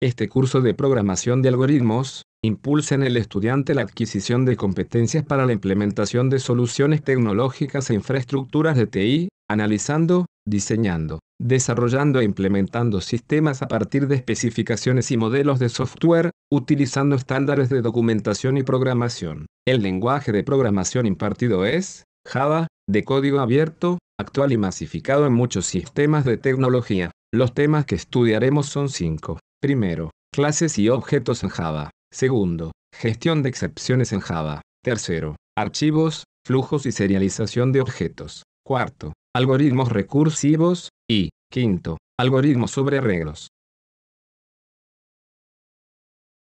Este curso de programación de algoritmos impulsa en el estudiante la adquisición de competencias para la implementación de soluciones tecnológicas e infraestructuras de TI, analizando, diseñando, desarrollando e implementando sistemas a partir de especificaciones y modelos de software, utilizando estándares de documentación y programación. El lenguaje de programación impartido es Java, de código abierto, actual y masificado en muchos sistemas de tecnología. Los temas que estudiaremos son cinco. Primero, clases y objetos en Java. Segundo, gestión de excepciones en Java. Tercero, archivos, flujos y serialización de objetos. Cuarto, algoritmos recursivos. Y, quinto, algoritmos sobre arreglos.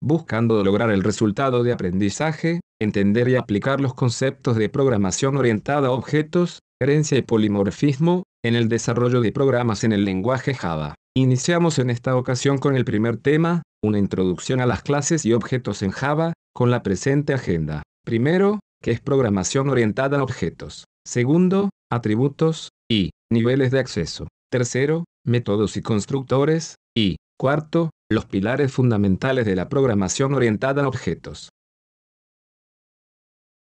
Buscando lograr el resultado de aprendizaje, entender y aplicar los conceptos de programación orientada a objetos, herencia y polimorfismo, en el desarrollo de programas en el lenguaje Java. Iniciamos en esta ocasión con el primer tema, una introducción a las clases y objetos en Java, con la presente agenda. Primero, que es programación orientada a objetos. Segundo, atributos y niveles de acceso. Tercero, métodos y constructores. Y cuarto, los pilares fundamentales de la programación orientada a objetos.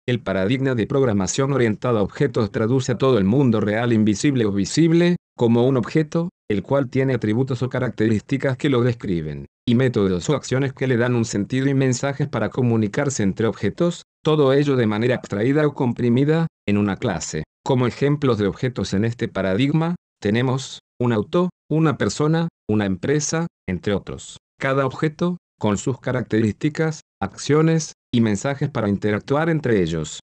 El paradigma de programación orientada a objetos traduce a todo el mundo real invisible o visible, como un objeto, el cual tiene atributos o características que lo describen, y métodos o acciones que le dan un sentido y mensajes para comunicarse entre objetos, todo ello de manera abstraída o comprimida, en una clase. Como ejemplos de objetos en este paradigma, tenemos un auto, una persona, una empresa, entre otros. Cada objeto, con sus características, acciones, y mensajes para interactuar entre ellos.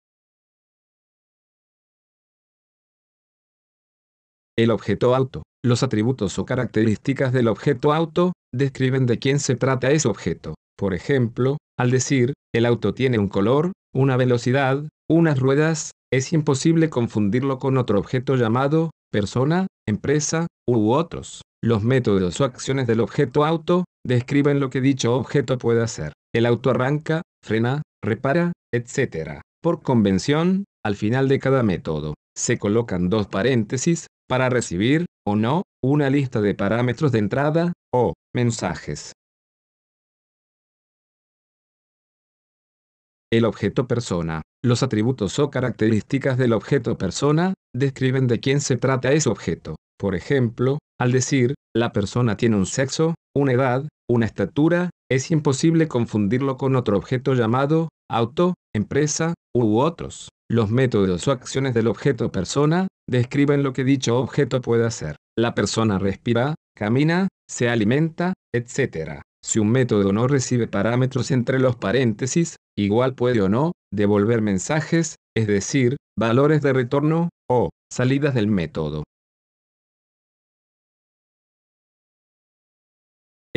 El objeto auto los atributos o características del objeto auto describen de quién se trata ese objeto. Por ejemplo, al decir, el auto tiene un color, una velocidad, unas ruedas, es imposible confundirlo con otro objeto llamado persona, empresa, u otros. Los métodos o acciones del objeto auto describen lo que dicho objeto puede hacer. El auto arranca, frena, repara, etc. Por convención, al final de cada método, se colocan dos paréntesis, para recibir, o no, una lista de parámetros de entrada, o mensajes. El objeto persona. Los atributos o características del objeto persona describen de quién se trata ese objeto. Por ejemplo, al decir, la persona tiene un sexo, una edad, una estatura, es imposible confundirlo con otro objeto llamado auto, empresa, u otros. Los métodos o acciones del objeto persona describen lo que dicho objeto puede hacer. La persona respira, camina, se alimenta, etc. Si un método no recibe parámetros entre los paréntesis, igual puede o no devolver mensajes, es decir, valores de retorno o salidas del método.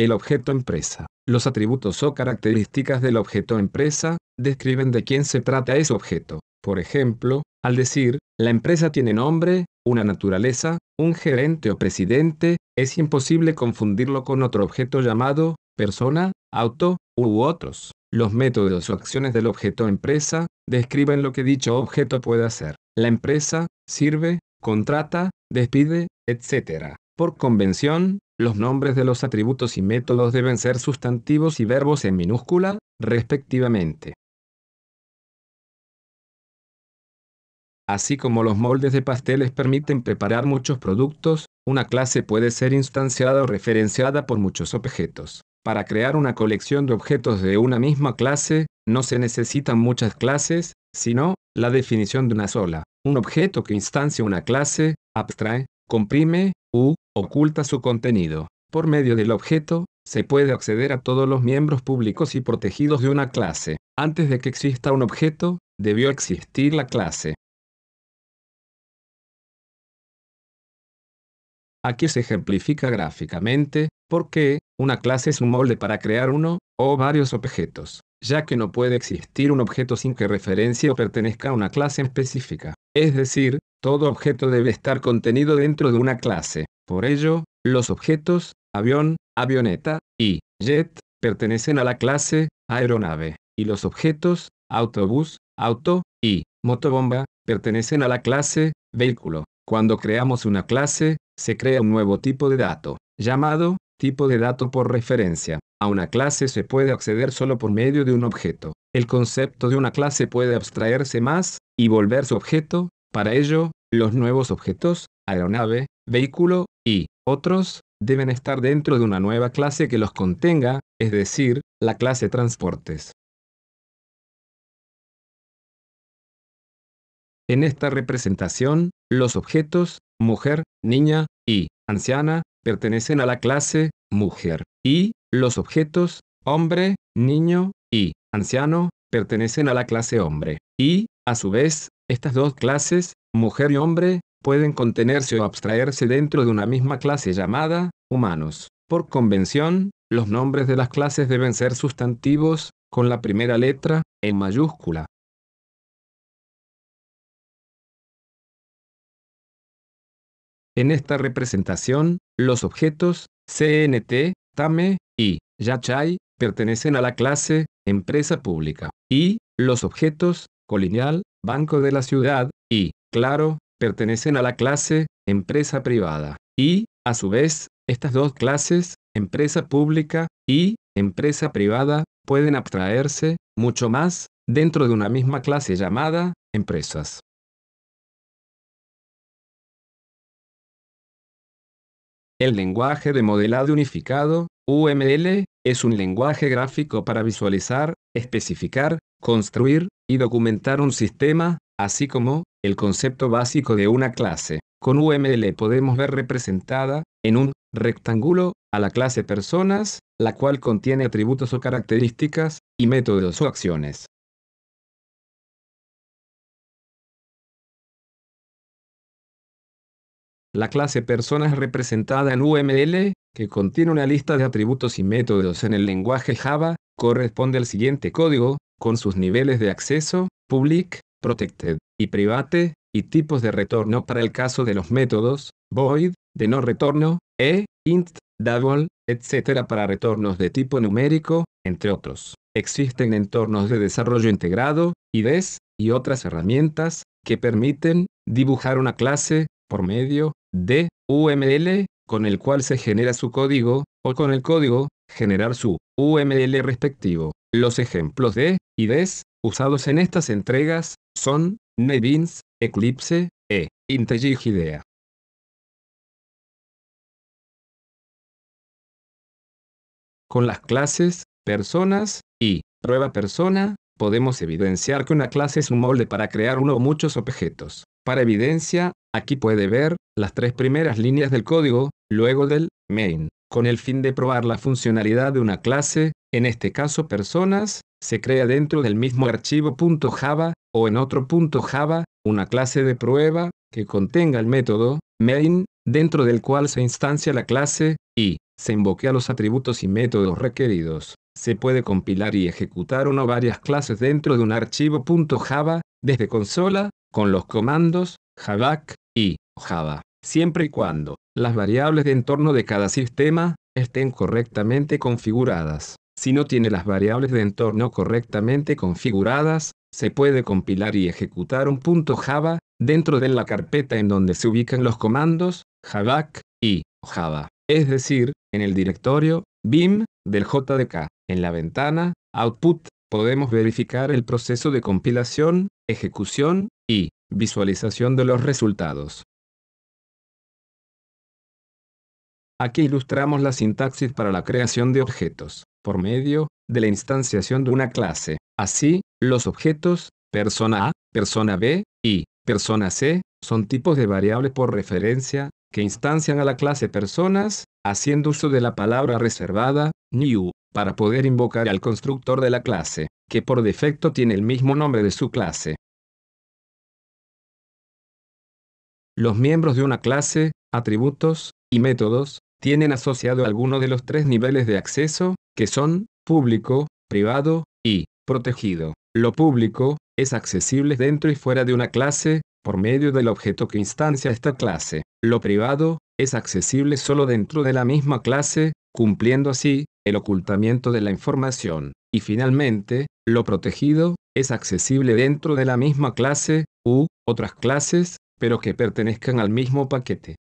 El objeto empresa. Los atributos o características del objeto empresa describen de quién se trata ese objeto. Por ejemplo, al decir, la empresa tiene nombre, una naturaleza, un gerente o presidente, es imposible confundirlo con otro objeto llamado persona, auto u otros. Los métodos o acciones del objeto empresa describen lo que dicho objeto puede hacer. La empresa sirve, contrata, despide, etc. Por convención, los nombres de los atributos y métodos deben ser sustantivos y verbos en minúscula, respectivamente. Así como los moldes de pasteles permiten preparar muchos productos, una clase puede ser instanciada o referenciada por muchos objetos. Para crear una colección de objetos de una misma clase, no se necesitan muchas clases, sino la definición de una sola. Un objeto que instancia una clase, abstrae, comprime, u oculta su contenido. Por medio del objeto, se puede acceder a todos los miembros públicos y protegidos de una clase. Antes de que exista un objeto, debió existir la clase. Aquí se ejemplifica gráficamente, porque una clase es un molde para crear uno o varios objetos, ya que no puede existir un objeto sin que referencia o pertenezca a una clase específica. Es decir, todo objeto debe estar contenido dentro de una clase. Por ello, los objetos, avión, avioneta, y jet, pertenecen a la clase aeronave, y los objetos, autobús, auto, y motobomba, pertenecen a la clase vehículo. Cuando creamos una clase, se crea un nuevo tipo de dato, llamado tipo de dato por referencia. A una clase se puede acceder solo por medio de un objeto. El concepto de una clase puede abstraerse más, y volverse objeto, para ello, los nuevos objetos, aeronave, vehículo y otros, deben estar dentro de una nueva clase que los contenga, es decir, la clase transportes. En esta representación, los objetos, mujer, niña y anciana, pertenecen a la clase mujer, y los objetos, hombre, niño y anciano, pertenecen a la clase hombre, y, a su vez, estas dos clases, mujer y hombre, pueden contenerse o abstraerse dentro de una misma clase llamada humanos. Por convención, los nombres de las clases deben ser sustantivos, con la primera letra, en mayúscula. En esta representación, los objetos, CNT, TAME, y Yachai, pertenecen a la clase, empresa pública, y los objetos, Colineal, Banco de la Ciudad, y, claro, pertenecen a la clase, empresa privada. Y, a su vez, estas dos clases, empresa pública y empresa privada, pueden abstraerse, mucho más, dentro de una misma clase llamada, empresas. El lenguaje de modelado unificado, UML, es un lenguaje gráfico para visualizar, especificar construir y documentar un sistema, así como el concepto básico de una clase. Con UML podemos ver representada, en un rectángulo, a la clase personas, la cual contiene atributos o características, y métodos o acciones. La clase personas representada en UML, que contiene una lista de atributos y métodos en el lenguaje Java, corresponde al siguiente código, con sus niveles de acceso, public, protected, y private, y tipos de retorno para el caso de los métodos, void, de no retorno, e, int, double, etc. para retornos de tipo numérico, entre otros. Existen entornos de desarrollo integrado, IDES, y otras herramientas, que permiten dibujar una clase, por medio de UML, con el cual se genera su código, o con el código, generar su UML respectivo. Los ejemplos de IDEs, usados en estas entregas son NetBeans, Eclipse e IntelliJ IDEA. Con las clases, personas y prueba persona, podemos evidenciar que una clase es un molde para crear uno o muchos objetos. Para evidencia, Aquí puede ver las tres primeras líneas del código, luego del main. Con el fin de probar la funcionalidad de una clase, en este caso personas, se crea dentro del mismo archivo .java o en otro .java una clase de prueba que contenga el método main dentro del cual se instancia la clase y se invoque los atributos y métodos requeridos. Se puede compilar y ejecutar una o varias clases dentro de un archivo .java desde consola con los comandos Java y Java, siempre y cuando las variables de entorno de cada sistema estén correctamente configuradas. Si no tiene las variables de entorno correctamente configuradas, se puede compilar y ejecutar un punto Java dentro de la carpeta en donde se ubican los comandos Java y Java, es decir, en el directorio BIM del JDK. En la ventana Output podemos verificar el proceso de compilación, ejecución y Visualización de los resultados. Aquí ilustramos la sintaxis para la creación de objetos, por medio de la instanciación de una clase. Así, los objetos, persona A, persona B y persona C, son tipos de variables por referencia, que instancian a la clase personas, haciendo uso de la palabra reservada, new, para poder invocar al constructor de la clase, que por defecto tiene el mismo nombre de su clase. Los miembros de una clase, atributos y métodos tienen asociado alguno de los tres niveles de acceso, que son público, privado y protegido. Lo público es accesible dentro y fuera de una clase, por medio del objeto que instancia esta clase. Lo privado es accesible solo dentro de la misma clase, cumpliendo así el ocultamiento de la información. Y finalmente, lo protegido es accesible dentro de la misma clase, u otras clases, pero que pertenezcan al mismo paquete.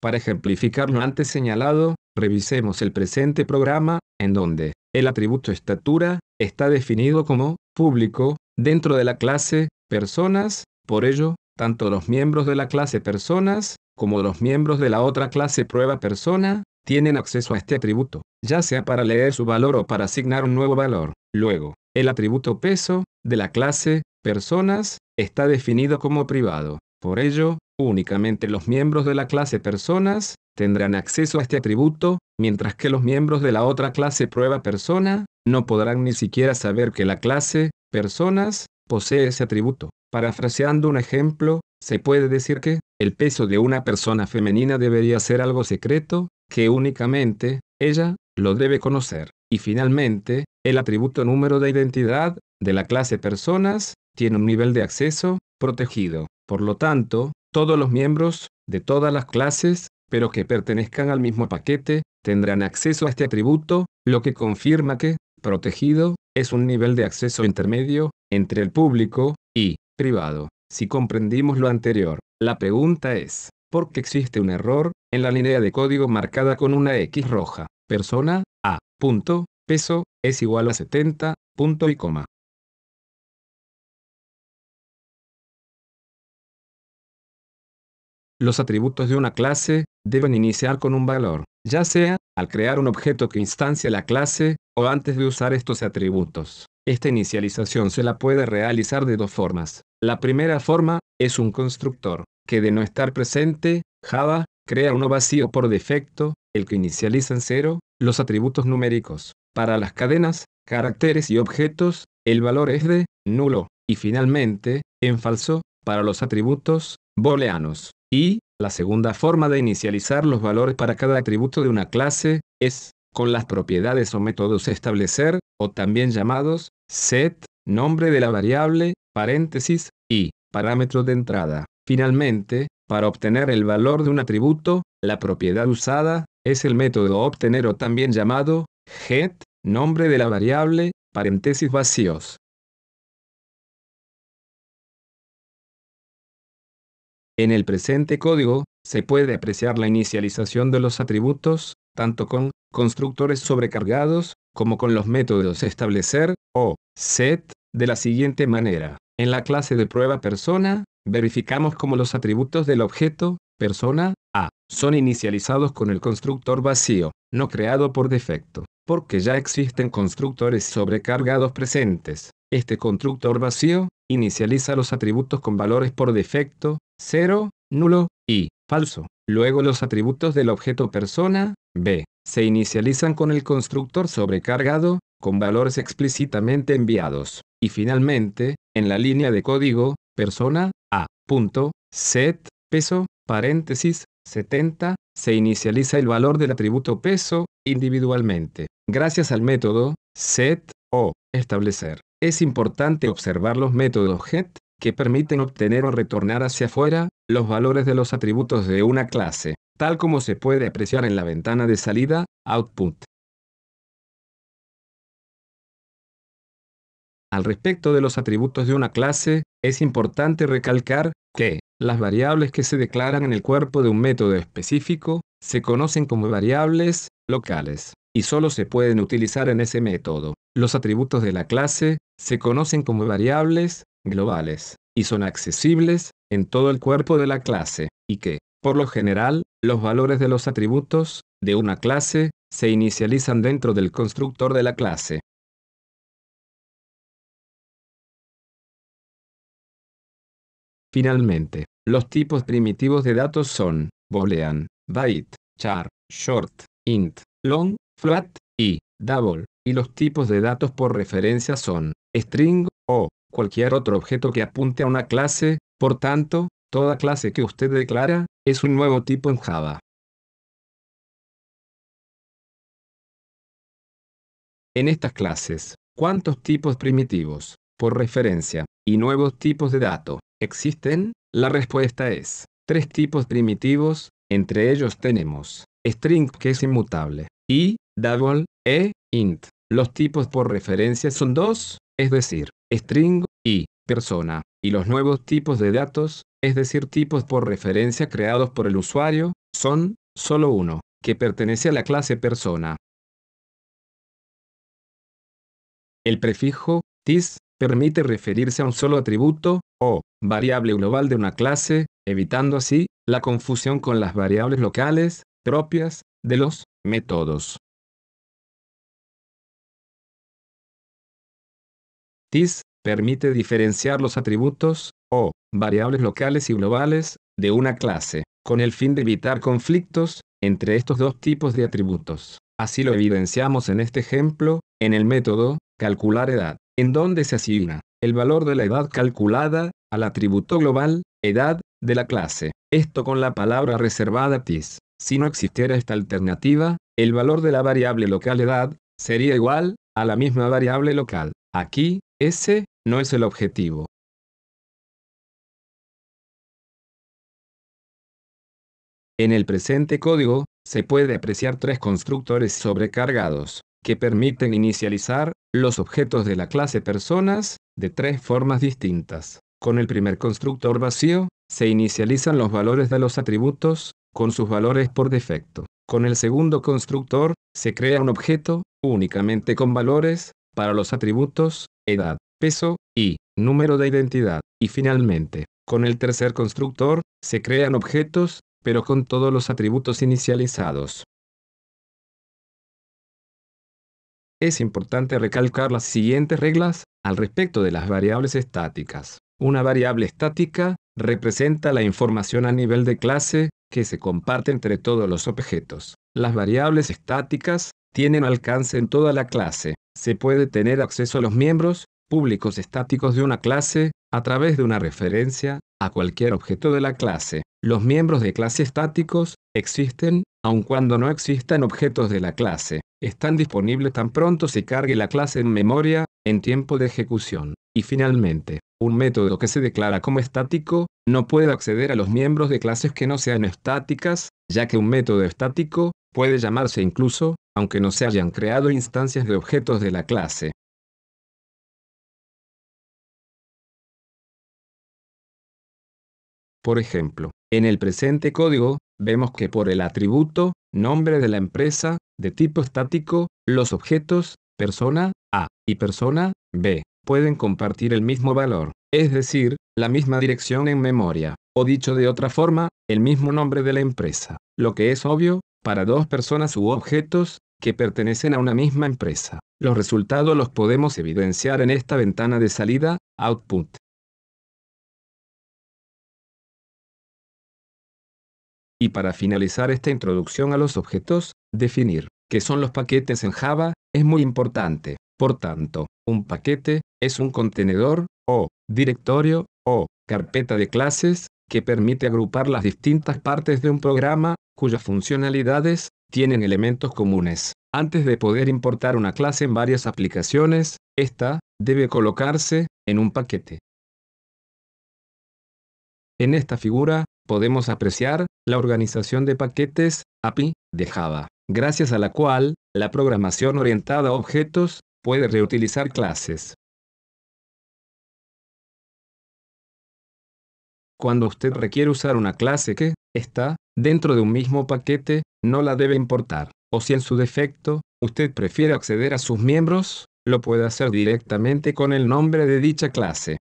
Para ejemplificar lo antes señalado, revisemos el presente programa, en donde el atributo estatura está definido como público dentro de la clase personas, por ello, tanto los miembros de la clase personas como los miembros de la otra clase prueba persona tienen acceso a este atributo, ya sea para leer su valor o para asignar un nuevo valor. Luego, el atributo peso de la clase personas está definido como privado. Por ello, únicamente los miembros de la clase personas tendrán acceso a este atributo, mientras que los miembros de la otra clase prueba persona no podrán ni siquiera saber que la clase personas posee ese atributo. Parafraseando un ejemplo, se puede decir que el peso de una persona femenina debería ser algo secreto, que únicamente ella lo debe conocer. Y finalmente, el atributo número de identidad de la clase personas tiene un nivel de acceso protegido. Por lo tanto, todos los miembros de todas las clases, pero que pertenezcan al mismo paquete, tendrán acceso a este atributo, lo que confirma que protegido es un nivel de acceso intermedio entre el público y privado. Si comprendimos lo anterior, la pregunta es, ¿por qué existe un error en la línea de código marcada con una X roja? Persona A. Punto, peso es igual a 70, punto y coma. Los atributos de una clase deben iniciar con un valor, ya sea al crear un objeto que instancia la clase o antes de usar estos atributos. Esta inicialización se la puede realizar de dos formas. La primera forma es un constructor, que de no estar presente, Java crea uno vacío por defecto, el que inicializa en cero, los atributos numéricos, para las cadenas, caracteres y objetos, el valor es de nulo, y finalmente, en falso, para los atributos booleanos. Y, la segunda forma de inicializar los valores para cada atributo de una clase, es, con las propiedades o métodos establecer, o también llamados, set, nombre de la variable, paréntesis, y, parámetro de entrada. Finalmente, para obtener el valor de un atributo, la propiedad usada, es el método obtener o también llamado, get, nombre de la variable, paréntesis vacíos. En el presente código, se puede apreciar la inicialización de los atributos, tanto con constructores sobrecargados, como con los métodos establecer o set, de la siguiente manera. En la clase de prueba persona, verificamos cómo los atributos del objeto, persona, a, son inicializados con el constructor vacío, no creado por defecto porque ya existen constructores sobrecargados presentes. Este constructor vacío, inicializa los atributos con valores por defecto, 0, nulo, y falso. Luego los atributos del objeto persona, b, se inicializan con el constructor sobrecargado, con valores explícitamente enviados. Y finalmente, en la línea de código, persona, a, punto, set, peso, paréntesis, 70, se inicializa el valor del atributo peso individualmente, gracias al método set o establecer. Es importante observar los métodos get que permiten obtener o retornar hacia afuera los valores de los atributos de una clase, tal como se puede apreciar en la ventana de salida, output. Al respecto de los atributos de una clase, es importante recalcar que las variables que se declaran en el cuerpo de un método específico se conocen como variables locales y solo se pueden utilizar en ese método. Los atributos de la clase se conocen como variables globales y son accesibles en todo el cuerpo de la clase y que, por lo general, los valores de los atributos de una clase se inicializan dentro del constructor de la clase. Finalmente, los tipos primitivos de datos son boolean, byte, char, short, int, long, flat y double, y los tipos de datos por referencia son string o cualquier otro objeto que apunte a una clase, por tanto, toda clase que usted declara es un nuevo tipo en Java. En estas clases, ¿cuántos tipos primitivos, por referencia, y nuevos tipos de datos, existen? La respuesta es, tres tipos primitivos, entre ellos tenemos string que es inmutable y double e int. Los tipos por referencia son dos, es decir, string y persona, y los nuevos tipos de datos, es decir, tipos por referencia creados por el usuario, son solo uno, que pertenece a la clase persona. El prefijo tis permite referirse a un solo atributo, o variable global de una clase, evitando así la confusión con las variables locales, propias, de los métodos. TIS permite diferenciar los atributos, o variables locales y globales, de una clase, con el fin de evitar conflictos entre estos dos tipos de atributos. Así lo evidenciamos en este ejemplo, en el método, calcular edad en donde se asigna el valor de la edad calculada al atributo global, edad, de la clase. Esto con la palabra reservada tis. Si no existiera esta alternativa, el valor de la variable local edad sería igual a la misma variable local. Aquí, ese no es el objetivo. En el presente código, se puede apreciar tres constructores sobrecargados que permiten inicializar los objetos de la clase personas de tres formas distintas. Con el primer constructor vacío, se inicializan los valores de los atributos, con sus valores por defecto. Con el segundo constructor, se crea un objeto, únicamente con valores, para los atributos, edad, peso, y número de identidad. Y finalmente, con el tercer constructor, se crean objetos, pero con todos los atributos inicializados. Es importante recalcar las siguientes reglas al respecto de las variables estáticas. Una variable estática representa la información a nivel de clase que se comparte entre todos los objetos. Las variables estáticas tienen alcance en toda la clase. Se puede tener acceso a los miembros públicos estáticos de una clase a través de una referencia a cualquier objeto de la clase. Los miembros de clase estáticos existen aun cuando no existan objetos de la clase, están disponibles tan pronto se cargue la clase en memoria, en tiempo de ejecución. Y finalmente, un método que se declara como estático, no puede acceder a los miembros de clases que no sean estáticas, ya que un método estático, puede llamarse incluso, aunque no se hayan creado instancias de objetos de la clase. Por ejemplo, en el presente código, vemos que por el atributo, nombre de la empresa, de tipo estático, los objetos, persona A y persona B, pueden compartir el mismo valor, es decir, la misma dirección en memoria, o dicho de otra forma, el mismo nombre de la empresa, lo que es obvio, para dos personas u objetos, que pertenecen a una misma empresa. Los resultados los podemos evidenciar en esta ventana de salida, Output. Y para finalizar esta introducción a los objetos, definir qué son los paquetes en Java es muy importante. Por tanto, un paquete es un contenedor, o directorio, o carpeta de clases, que permite agrupar las distintas partes de un programa, cuyas funcionalidades tienen elementos comunes. Antes de poder importar una clase en varias aplicaciones, esta debe colocarse en un paquete. En esta figura, podemos apreciar la organización de paquetes API de Java, gracias a la cual la programación orientada a objetos puede reutilizar clases. Cuando usted requiere usar una clase que está dentro de un mismo paquete, no la debe importar, o si en su defecto, usted prefiere acceder a sus miembros, lo puede hacer directamente con el nombre de dicha clase.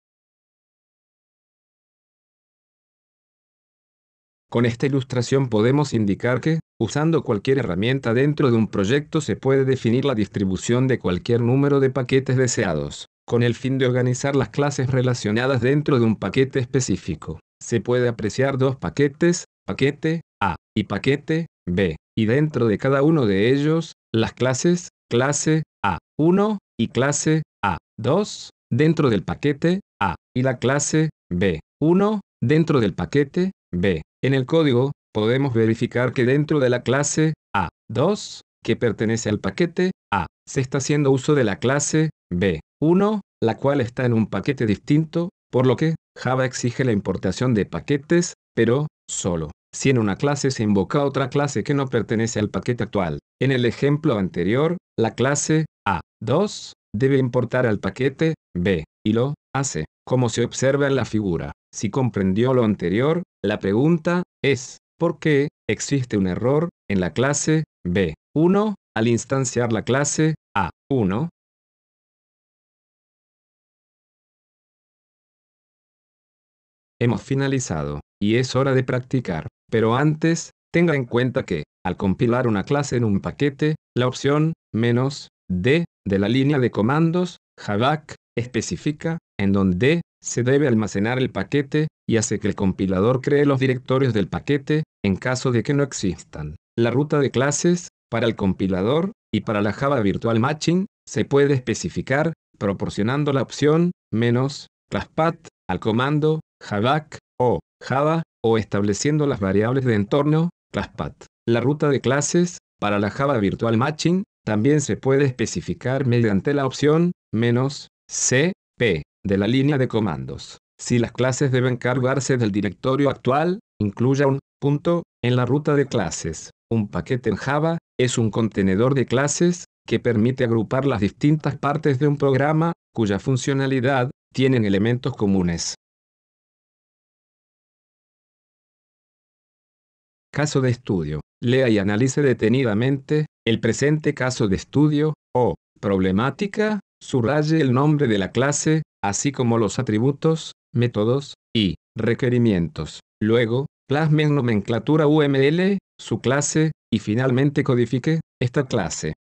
Con esta ilustración podemos indicar que, usando cualquier herramienta dentro de un proyecto se puede definir la distribución de cualquier número de paquetes deseados, con el fin de organizar las clases relacionadas dentro de un paquete específico. Se puede apreciar dos paquetes, paquete A y paquete B, y dentro de cada uno de ellos, las clases, clase A1 y clase A2, dentro del paquete A, y la clase B1, dentro del paquete B. En el código, podemos verificar que dentro de la clase A2, que pertenece al paquete A, se está haciendo uso de la clase B1, la cual está en un paquete distinto, por lo que Java exige la importación de paquetes, pero solo si en una clase se invoca otra clase que no pertenece al paquete actual. En el ejemplo anterior, la clase A2 debe importar al paquete B, y lo hace, como se observa en la figura. Si comprendió lo anterior, la pregunta es, ¿por qué existe un error en la clase B1 al instanciar la clase A1? Hemos finalizado, y es hora de practicar, pero antes, tenga en cuenta que, al compilar una clase en un paquete, la opción menos D de la línea de comandos, JAVAC, especifica en donde se debe almacenar el paquete, y hace que el compilador cree los directorios del paquete, en caso de que no existan. La ruta de clases, para el compilador, y para la Java Virtual Matching, se puede especificar, proporcionando la opción, menos, al comando, javac, o, java, o estableciendo las variables de entorno, classpath. La ruta de clases, para la Java Virtual Matching, también se puede especificar mediante la opción, menos, cp de la línea de comandos. Si las clases deben cargarse del directorio actual, incluya un punto en la ruta de clases. Un paquete en Java es un contenedor de clases que permite agrupar las distintas partes de un programa cuya funcionalidad tienen elementos comunes. Caso de estudio. Lea y analice detenidamente el presente caso de estudio o problemática, subraye el nombre de la clase así como los atributos, métodos y requerimientos. Luego, plasme en nomenclatura UML, su clase, y finalmente codifique esta clase.